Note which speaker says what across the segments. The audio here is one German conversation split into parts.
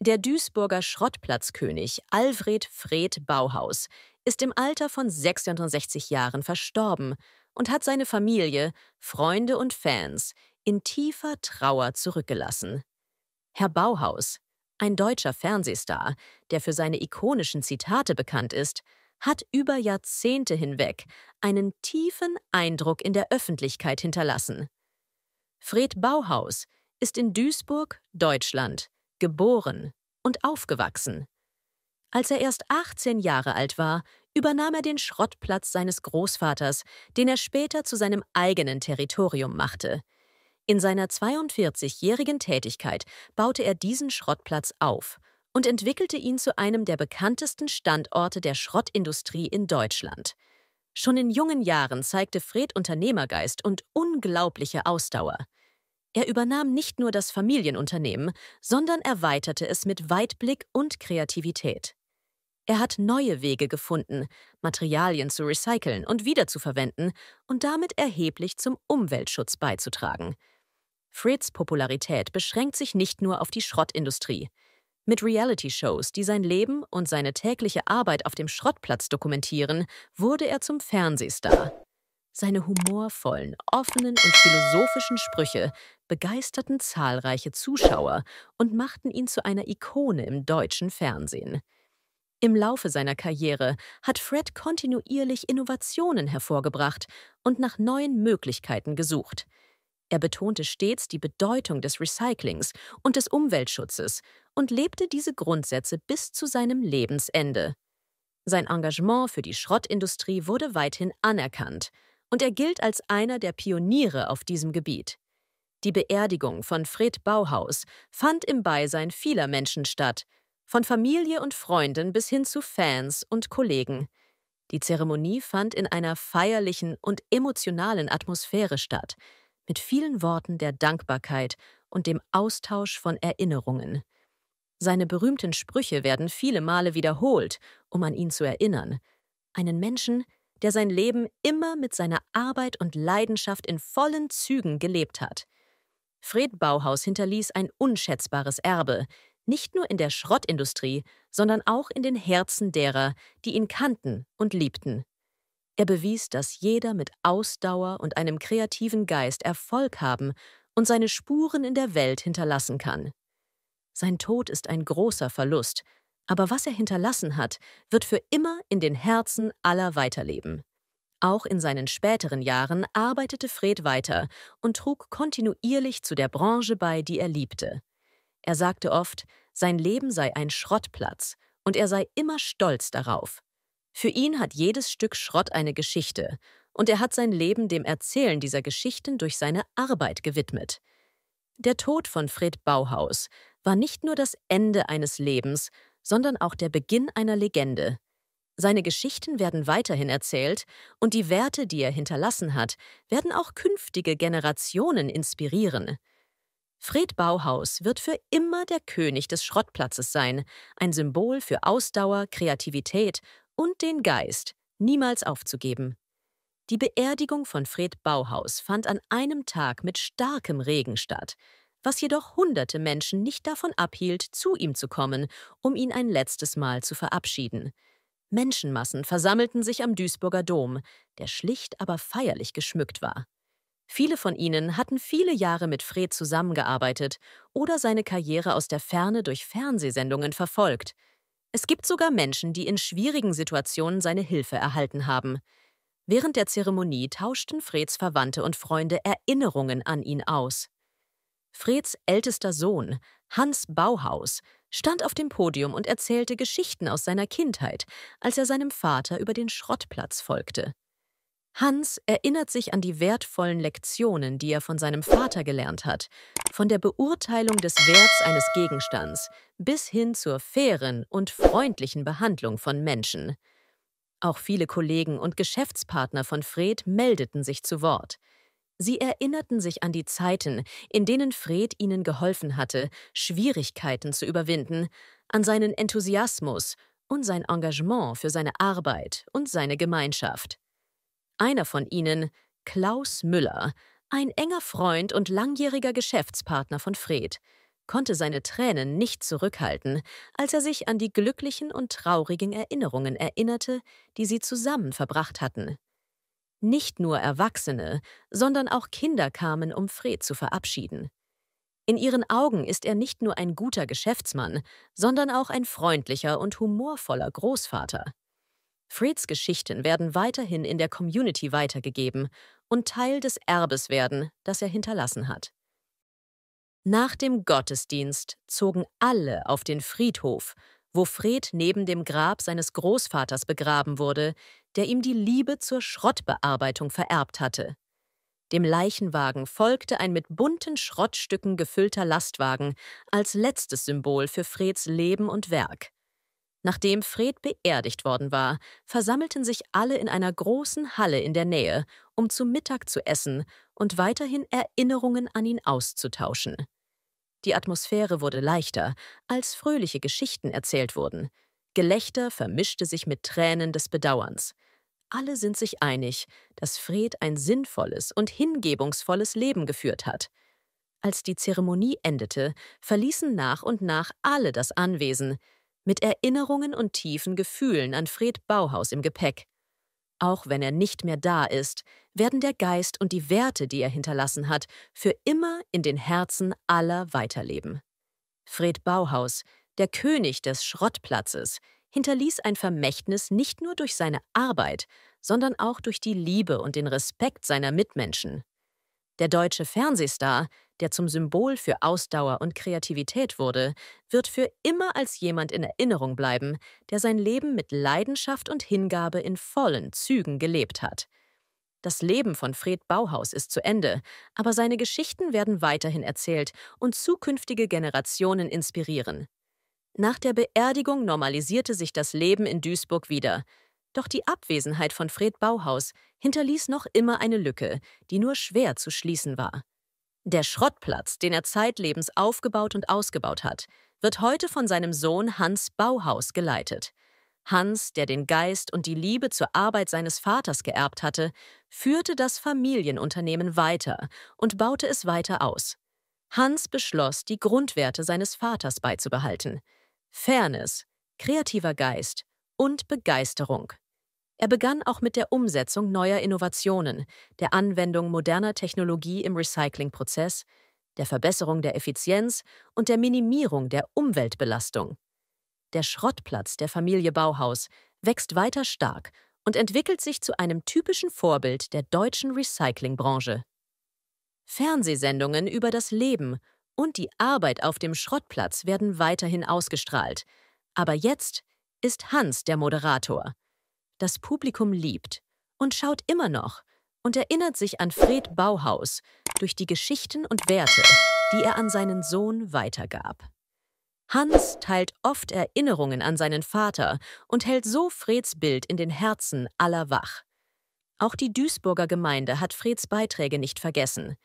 Speaker 1: Der Duisburger Schrottplatzkönig Alfred Fred Bauhaus ist im Alter von 66 Jahren verstorben und hat seine Familie, Freunde und Fans in tiefer Trauer zurückgelassen. Herr Bauhaus, ein deutscher Fernsehstar, der für seine ikonischen Zitate bekannt ist, hat über Jahrzehnte hinweg einen tiefen Eindruck in der Öffentlichkeit hinterlassen. Fred Bauhaus ist in Duisburg, Deutschland, geboren und aufgewachsen. Als er erst 18 Jahre alt war, übernahm er den Schrottplatz seines Großvaters, den er später zu seinem eigenen Territorium machte. In seiner 42-jährigen Tätigkeit baute er diesen Schrottplatz auf und entwickelte ihn zu einem der bekanntesten Standorte der Schrottindustrie in Deutschland. Schon in jungen Jahren zeigte Fred Unternehmergeist und unglaubliche Ausdauer. Er übernahm nicht nur das Familienunternehmen, sondern erweiterte es mit Weitblick und Kreativität. Er hat neue Wege gefunden, Materialien zu recyceln und wiederzuverwenden und damit erheblich zum Umweltschutz beizutragen. Fritz' Popularität beschränkt sich nicht nur auf die Schrottindustrie. Mit Reality-Shows, die sein Leben und seine tägliche Arbeit auf dem Schrottplatz dokumentieren, wurde er zum Fernsehstar. Seine humorvollen, offenen und philosophischen Sprüche begeisterten zahlreiche Zuschauer und machten ihn zu einer Ikone im deutschen Fernsehen. Im Laufe seiner Karriere hat Fred kontinuierlich Innovationen hervorgebracht und nach neuen Möglichkeiten gesucht. Er betonte stets die Bedeutung des Recyclings und des Umweltschutzes und lebte diese Grundsätze bis zu seinem Lebensende. Sein Engagement für die Schrottindustrie wurde weithin anerkannt und er gilt als einer der Pioniere auf diesem Gebiet. Die Beerdigung von Fred Bauhaus fand im Beisein vieler Menschen statt, von Familie und Freunden bis hin zu Fans und Kollegen. Die Zeremonie fand in einer feierlichen und emotionalen Atmosphäre statt, mit vielen Worten der Dankbarkeit und dem Austausch von Erinnerungen. Seine berühmten Sprüche werden viele Male wiederholt, um an ihn zu erinnern. Einen Menschen, der sein Leben immer mit seiner Arbeit und Leidenschaft in vollen Zügen gelebt hat. Fred Bauhaus hinterließ ein unschätzbares Erbe, nicht nur in der Schrottindustrie, sondern auch in den Herzen derer, die ihn kannten und liebten. Er bewies, dass jeder mit Ausdauer und einem kreativen Geist Erfolg haben und seine Spuren in der Welt hinterlassen kann. Sein Tod ist ein großer Verlust, aber was er hinterlassen hat, wird für immer in den Herzen aller weiterleben. Auch in seinen späteren Jahren arbeitete Fred weiter und trug kontinuierlich zu der Branche bei, die er liebte. Er sagte oft, sein Leben sei ein Schrottplatz und er sei immer stolz darauf. Für ihn hat jedes Stück Schrott eine Geschichte und er hat sein Leben dem Erzählen dieser Geschichten durch seine Arbeit gewidmet. Der Tod von Fred Bauhaus war nicht nur das Ende eines Lebens, sondern auch der Beginn einer Legende, seine Geschichten werden weiterhin erzählt und die Werte, die er hinterlassen hat, werden auch künftige Generationen inspirieren. Fred Bauhaus wird für immer der König des Schrottplatzes sein, ein Symbol für Ausdauer, Kreativität und den Geist, niemals aufzugeben. Die Beerdigung von Fred Bauhaus fand an einem Tag mit starkem Regen statt, was jedoch hunderte Menschen nicht davon abhielt, zu ihm zu kommen, um ihn ein letztes Mal zu verabschieden. Menschenmassen versammelten sich am Duisburger Dom, der schlicht aber feierlich geschmückt war. Viele von ihnen hatten viele Jahre mit Fred zusammengearbeitet oder seine Karriere aus der Ferne durch Fernsehsendungen verfolgt. Es gibt sogar Menschen, die in schwierigen Situationen seine Hilfe erhalten haben. Während der Zeremonie tauschten Freds Verwandte und Freunde Erinnerungen an ihn aus. Freds ältester Sohn, Hans Bauhaus, stand auf dem Podium und erzählte Geschichten aus seiner Kindheit, als er seinem Vater über den Schrottplatz folgte. Hans erinnert sich an die wertvollen Lektionen, die er von seinem Vater gelernt hat, von der Beurteilung des Werts eines Gegenstands bis hin zur fairen und freundlichen Behandlung von Menschen. Auch viele Kollegen und Geschäftspartner von Fred meldeten sich zu Wort. Sie erinnerten sich an die Zeiten, in denen Fred ihnen geholfen hatte, Schwierigkeiten zu überwinden, an seinen Enthusiasmus und sein Engagement für seine Arbeit und seine Gemeinschaft. Einer von ihnen, Klaus Müller, ein enger Freund und langjähriger Geschäftspartner von Fred, konnte seine Tränen nicht zurückhalten, als er sich an die glücklichen und traurigen Erinnerungen erinnerte, die sie zusammen verbracht hatten. Nicht nur Erwachsene, sondern auch Kinder kamen, um Fred zu verabschieden. In ihren Augen ist er nicht nur ein guter Geschäftsmann, sondern auch ein freundlicher und humorvoller Großvater. Freds Geschichten werden weiterhin in der Community weitergegeben und Teil des Erbes werden, das er hinterlassen hat. Nach dem Gottesdienst zogen alle auf den Friedhof, wo Fred neben dem Grab seines Großvaters begraben wurde, der ihm die Liebe zur Schrottbearbeitung vererbt hatte. Dem Leichenwagen folgte ein mit bunten Schrottstücken gefüllter Lastwagen als letztes Symbol für Freds Leben und Werk. Nachdem Fred beerdigt worden war, versammelten sich alle in einer großen Halle in der Nähe, um zu Mittag zu essen und weiterhin Erinnerungen an ihn auszutauschen. Die Atmosphäre wurde leichter, als fröhliche Geschichten erzählt wurden. Gelächter vermischte sich mit Tränen des Bedauerns. Alle sind sich einig, dass Fred ein sinnvolles und hingebungsvolles Leben geführt hat. Als die Zeremonie endete, verließen nach und nach alle das Anwesen, mit Erinnerungen und tiefen Gefühlen an Fred Bauhaus im Gepäck. Auch wenn er nicht mehr da ist, werden der Geist und die Werte, die er hinterlassen hat, für immer in den Herzen aller weiterleben. Fred Bauhaus, der König des Schrottplatzes, hinterließ ein Vermächtnis nicht nur durch seine Arbeit, sondern auch durch die Liebe und den Respekt seiner Mitmenschen. Der deutsche Fernsehstar, der zum Symbol für Ausdauer und Kreativität wurde, wird für immer als jemand in Erinnerung bleiben, der sein Leben mit Leidenschaft und Hingabe in vollen Zügen gelebt hat. Das Leben von Fred Bauhaus ist zu Ende, aber seine Geschichten werden weiterhin erzählt und zukünftige Generationen inspirieren. Nach der Beerdigung normalisierte sich das Leben in Duisburg wieder. Doch die Abwesenheit von Fred Bauhaus hinterließ noch immer eine Lücke, die nur schwer zu schließen war. Der Schrottplatz, den er zeitlebens aufgebaut und ausgebaut hat, wird heute von seinem Sohn Hans Bauhaus geleitet. Hans, der den Geist und die Liebe zur Arbeit seines Vaters geerbt hatte, führte das Familienunternehmen weiter und baute es weiter aus. Hans beschloss, die Grundwerte seines Vaters beizubehalten. Fairness, kreativer Geist und Begeisterung. Er begann auch mit der Umsetzung neuer Innovationen, der Anwendung moderner Technologie im Recyclingprozess, der Verbesserung der Effizienz und der Minimierung der Umweltbelastung. Der Schrottplatz der Familie Bauhaus wächst weiter stark und entwickelt sich zu einem typischen Vorbild der deutschen Recyclingbranche. Fernsehsendungen über das Leben und die Arbeit auf dem Schrottplatz werden weiterhin ausgestrahlt. Aber jetzt ist Hans der Moderator. Das Publikum liebt und schaut immer noch und erinnert sich an Fred Bauhaus durch die Geschichten und Werte, die er an seinen Sohn weitergab. Hans teilt oft Erinnerungen an seinen Vater und hält so Freds Bild in den Herzen aller wach. Auch die Duisburger Gemeinde hat Freds Beiträge nicht vergessen.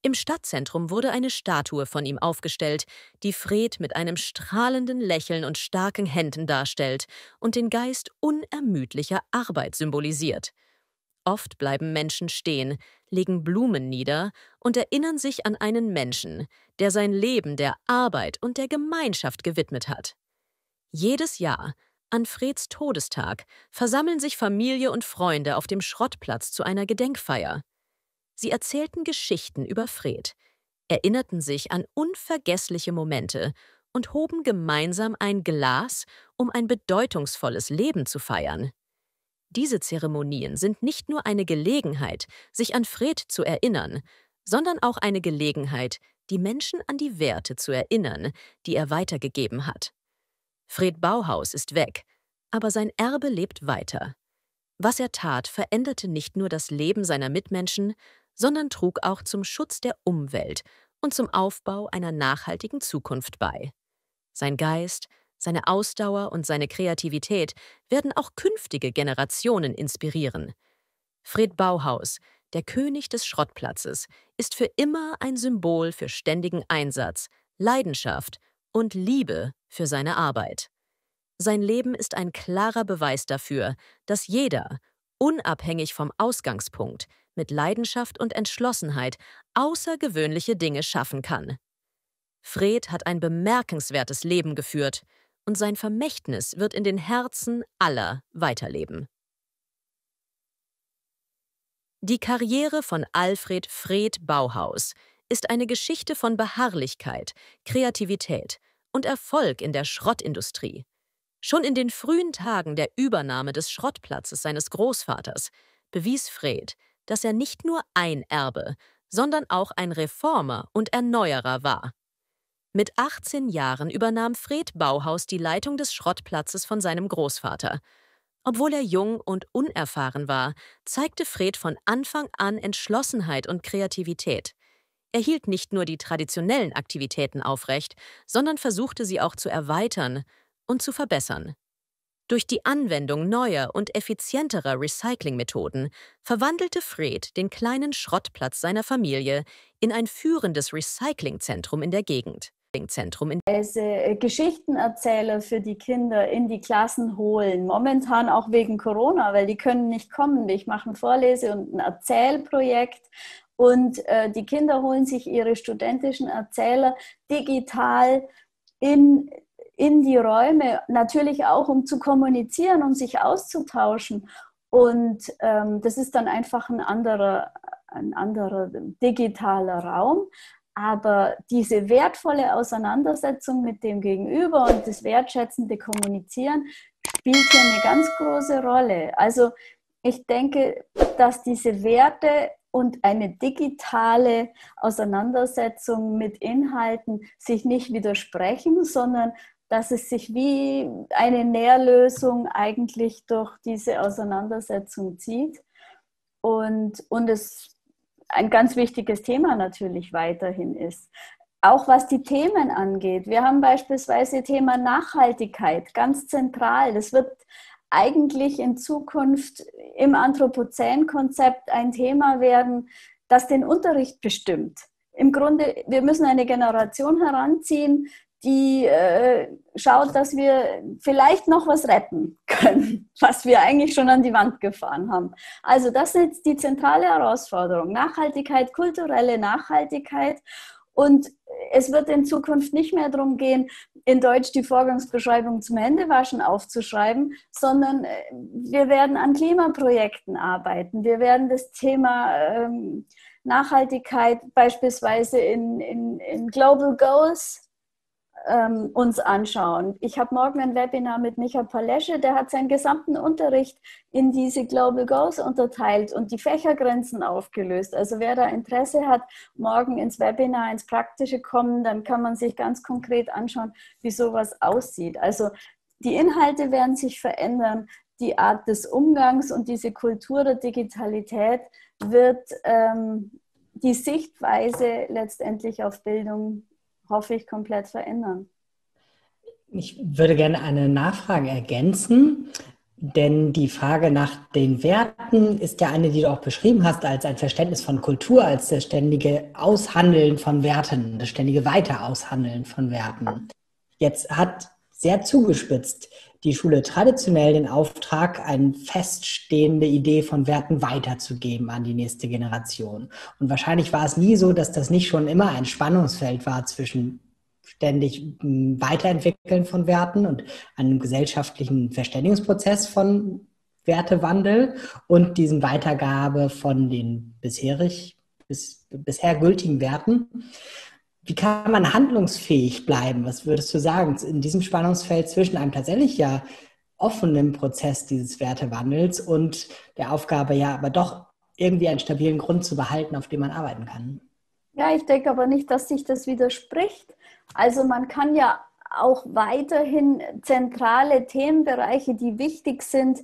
Speaker 1: Im Stadtzentrum wurde eine Statue von ihm aufgestellt, die Fred mit einem strahlenden Lächeln und starken Händen darstellt und den Geist unermüdlicher Arbeit symbolisiert. Oft bleiben Menschen stehen, legen Blumen nieder und erinnern sich an einen Menschen, der sein Leben der Arbeit und der Gemeinschaft gewidmet hat. Jedes Jahr, an Freds Todestag, versammeln sich Familie und Freunde auf dem Schrottplatz zu einer Gedenkfeier. Sie erzählten Geschichten über Fred, erinnerten sich an unvergessliche Momente und hoben gemeinsam ein Glas, um ein bedeutungsvolles Leben zu feiern. Diese Zeremonien sind nicht nur eine Gelegenheit, sich an Fred zu erinnern, sondern auch eine Gelegenheit, die Menschen an die Werte zu erinnern, die er weitergegeben hat. Fred Bauhaus ist weg, aber sein Erbe lebt weiter. Was er tat, veränderte nicht nur das Leben seiner Mitmenschen, sondern trug auch zum Schutz der Umwelt und zum Aufbau einer nachhaltigen Zukunft bei. Sein Geist, seine Ausdauer und seine Kreativität werden auch künftige Generationen inspirieren. Fred Bauhaus, der König des Schrottplatzes, ist für immer ein Symbol für ständigen Einsatz, Leidenschaft und Liebe für seine Arbeit. Sein Leben ist ein klarer Beweis dafür, dass jeder, unabhängig vom Ausgangspunkt, mit Leidenschaft und Entschlossenheit außergewöhnliche Dinge schaffen kann. Fred hat ein bemerkenswertes Leben geführt und sein Vermächtnis wird in den Herzen aller weiterleben. Die Karriere von Alfred Fred Bauhaus ist eine Geschichte von Beharrlichkeit, Kreativität und Erfolg in der Schrottindustrie. Schon in den frühen Tagen der Übernahme des Schrottplatzes seines Großvaters bewies Fred, dass er nicht nur ein Erbe, sondern auch ein Reformer und Erneuerer war. Mit 18 Jahren übernahm Fred Bauhaus die Leitung des Schrottplatzes von seinem Großvater. Obwohl er jung und unerfahren war, zeigte Fred von Anfang an Entschlossenheit und Kreativität. Er hielt nicht nur die traditionellen Aktivitäten aufrecht, sondern versuchte sie auch zu erweitern und zu verbessern. Durch die Anwendung neuer und effizienterer Recyclingmethoden verwandelte Fred den kleinen Schrottplatz seiner Familie in ein führendes Recyclingzentrum in der Gegend.
Speaker 2: Als äh, Geschichtenerzähler für die Kinder in die Klassen holen, momentan auch wegen Corona, weil die können nicht kommen. Ich mache ein Vorlese- und ein Erzählprojekt und äh, die Kinder holen sich ihre studentischen Erzähler digital in in die Räume, natürlich auch, um zu kommunizieren, um sich auszutauschen. Und ähm, das ist dann einfach ein anderer, ein anderer digitaler Raum. Aber diese wertvolle Auseinandersetzung mit dem Gegenüber und das wertschätzende Kommunizieren spielt hier eine ganz große Rolle. Also ich denke, dass diese Werte und eine digitale Auseinandersetzung mit Inhalten sich nicht widersprechen, sondern dass es sich wie eine Nährlösung eigentlich durch diese Auseinandersetzung zieht. Und, und es ein ganz wichtiges Thema natürlich weiterhin ist. Auch was die Themen angeht. Wir haben beispielsweise Thema Nachhaltigkeit ganz zentral. Das wird eigentlich in Zukunft im Anthropozän-Konzept ein Thema werden, das den Unterricht bestimmt. Im Grunde, wir müssen eine Generation heranziehen, die äh, schaut, dass wir vielleicht noch was retten können, was wir eigentlich schon an die Wand gefahren haben. Also das ist jetzt die zentrale Herausforderung. Nachhaltigkeit, kulturelle Nachhaltigkeit. Und es wird in Zukunft nicht mehr darum gehen, in Deutsch die Vorgangsbeschreibung zum Händewaschen aufzuschreiben, sondern äh, wir werden an Klimaprojekten arbeiten. Wir werden das Thema... Ähm, Nachhaltigkeit beispielsweise in, in, in Global Goals ähm, uns anschauen. Ich habe morgen ein Webinar mit Micha Palesche, der hat seinen gesamten Unterricht in diese Global Goals unterteilt und die Fächergrenzen aufgelöst. Also wer da Interesse hat, morgen ins Webinar, ins Praktische kommen, dann kann man sich ganz konkret anschauen, wie sowas aussieht. Also die Inhalte werden sich verändern, die Art des Umgangs und diese Kultur der Digitalität wird ähm, die Sichtweise letztendlich auf Bildung hoffe ich, komplett verändern. Ich
Speaker 1: würde gerne eine Nachfrage ergänzen, denn die Frage nach den Werten ist ja eine, die du auch beschrieben hast, als ein Verständnis von Kultur, als das ständige Aushandeln von Werten, das ständige Weiteraushandeln von Werten. Jetzt hat sehr zugespitzt die Schule traditionell den Auftrag, eine feststehende Idee von Werten weiterzugeben an die nächste Generation. Und wahrscheinlich war es nie so, dass das nicht schon immer ein Spannungsfeld war zwischen ständig hm, Weiterentwickeln von Werten und einem gesellschaftlichen Verständigungsprozess von Wertewandel und diesem Weitergabe von den bisherig, bis, bisher gültigen Werten. Wie kann man handlungsfähig bleiben? Was würdest du sagen? In diesem Spannungsfeld zwischen einem tatsächlich ja offenen Prozess dieses Wertewandels und der Aufgabe, ja, aber doch irgendwie einen stabilen Grund zu behalten, auf dem man arbeiten kann.
Speaker 2: Ja, ich denke aber nicht, dass sich das widerspricht. Also man kann ja auch weiterhin zentrale Themenbereiche, die wichtig sind,